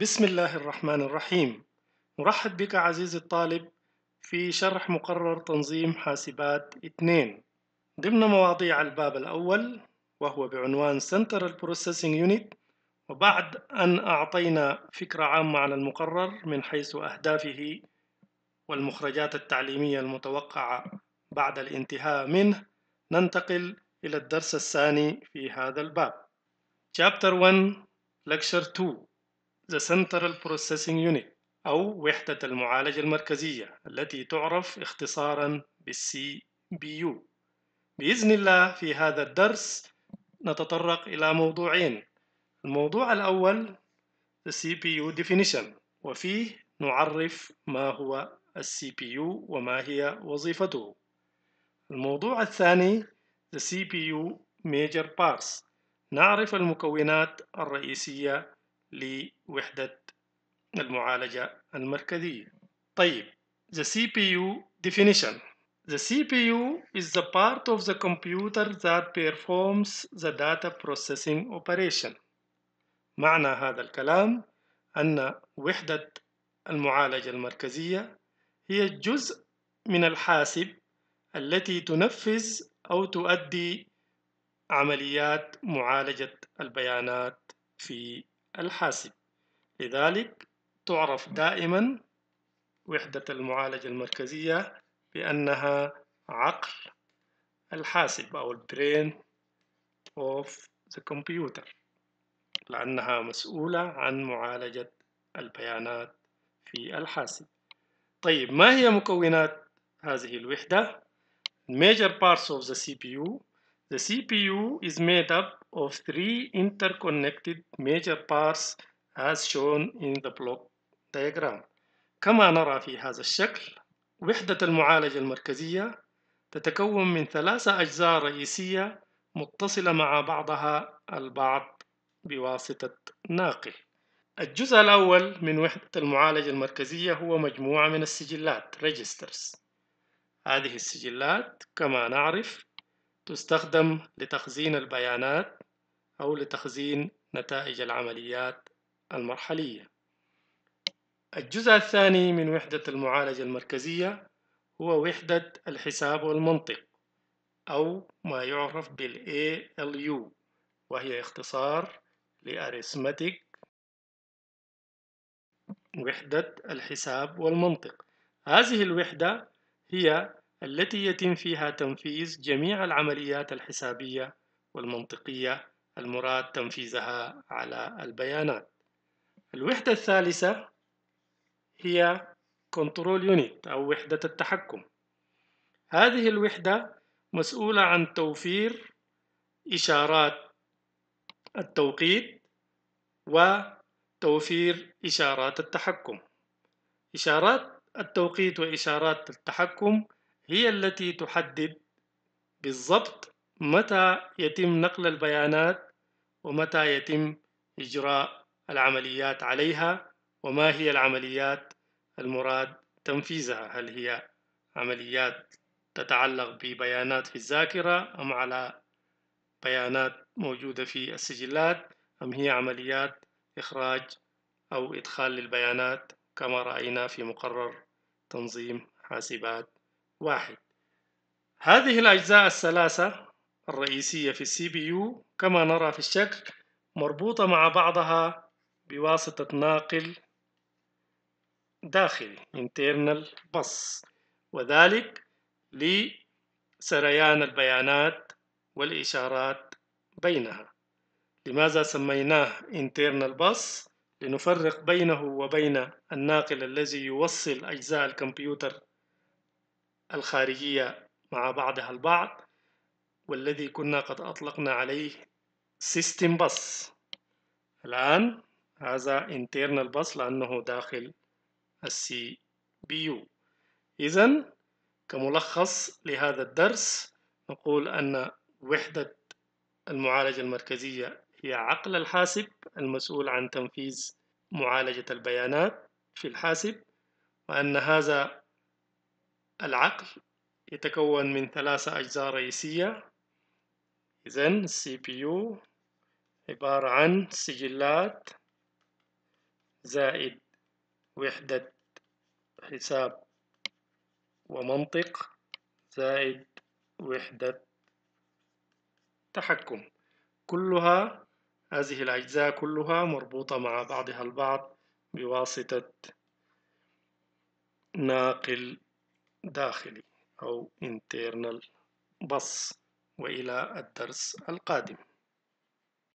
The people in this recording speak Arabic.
بسم الله الرحمن الرحيم نرحب بك عزيزي الطالب في شرح مقرر تنظيم حاسبات 2 ضمن مواضيع الباب الأول وهو بعنوان Central Processing Unit وبعد أن أعطينا فكرة عامة عن المقرر من حيث أهدافه والمخرجات التعليمية المتوقعة بعد الانتهاء منه ننتقل إلى الدرس الثاني في هذا الباب Chapter 1 Lecture 2 The Central Processing Unit أو وحدة المعالجة المركزية التي تعرف اختصارا بالسي بي يو بإذن الله في هذا الدرس نتطرق إلى موضوعين الموضوع الأول the CPU definition وفيه نعرف ما هو السي بي يو وما هي وظيفته الموضوع الثاني the CPU major parts نعرف المكونات الرئيسية لوحدة المعالجة المركزية طيب the CPU definition The CPU is the part of the computer that performs the data processing operation. معنى هذا الكلام أن وحدة المعالجة المركزية هي الجزء من الحاسب التي تنفذ أو تؤدي عمليات معالجة البيانات في الحاسب لذلك تعرف دائما وحدة المعالجة المركزية بأنها عقل الحاسب أو البرين of the computer لأنها مسؤولة عن معالجة البيانات في الحاسب طيب ما هي مكونات هذه الوحدة major parts of the CPU the CPU is made up of three interconnected major parts as shown in the block diagram كما نرى في هذا الشكل وحدة المعالجة المركزية تتكون من ثلاثة أجزاء رئيسية متصلة مع بعضها البعض بواسطة ناقل الجزء الأول من وحدة المعالجة المركزية هو مجموعة من السجلات registers هذه السجلات كما نعرف تستخدم لتخزين البيانات أو لتخزين نتائج العمليات المرحلية الجزء الثاني من وحدة المعالجة المركزية هو وحدة الحساب والمنطق أو ما يعرف بالـ ALU وهي اختصار لـ Arithmetic وحدة الحساب والمنطق هذه الوحدة هي التي يتم فيها تنفيذ جميع العمليات الحسابية والمنطقية المراد تنفيذها على البيانات الوحدة الثالثة هي Control Unit أو وحدة التحكم هذه الوحدة مسؤولة عن توفير إشارات التوقيت وتوفير إشارات التحكم إشارات التوقيت وإشارات التحكم هي التي تحدد بالضبط متى يتم نقل البيانات ومتى يتم إجراء العمليات عليها وما هي العمليات المراد تنفيذها هل هي عمليات تتعلق ببيانات في الذاكرة أم على بيانات موجودة في السجلات أم هي عمليات إخراج أو إدخال للبيانات كما رأينا في مقرر تنظيم حاسبات واحد هذه الأجزاء الثلاثة الرئيسية في السي بي يو كما نرى في الشكل مربوطة مع بعضها بواسطة ناقل داخلي internal bus وذلك لسريان البيانات والإشارات بينها لماذا سميناه internal bus؟ لنفرق بينه وبين الناقل الذي يوصل أجزاء الكمبيوتر الخارجية مع بعضها البعض والذي كنا قد أطلقنا عليه System Bus الآن هذا internal bus لأنه داخل CPU بي إذا كملخص لهذا الدرس نقول أن وحدة المعالجة المركزية هي عقل الحاسب المسؤول عن تنفيذ معالجة البيانات في الحاسب وأن هذا العقل يتكون من ثلاثة أجزاء رئيسية إذا السي بي يو عبارة عن سجلات زائد وحدة حساب ومنطق زائد وحدة تحكم كلها هذه الأجزاء كلها مربوطة مع بعضها البعض بواسطة ناقل داخلي أو internal bus وإلى الدرس القادم